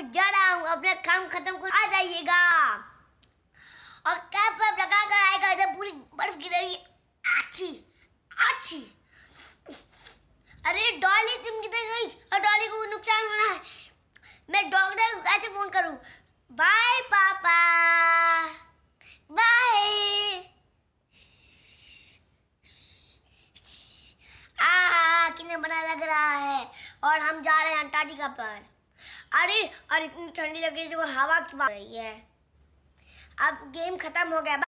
अभी जा रहा हूँ अपने काम खत्म कर आ जाइएगा और कैप वैप लगा कर आएगा इधर पूरी बर्फ गिरेगी अच्छी अच्छी अरे डॉली तुम किधर गई और डॉली को नुकसान होना है मैं डॉक्टर को कैसे फोन करूँ बाय पापा बाय आ कितना बना लग रहा है और हम जा रहे हैं अंटार्कटिका पर अरे और इतनी ठंडी लग रही है जो हवा की रही है अब गेम खत्म हो गया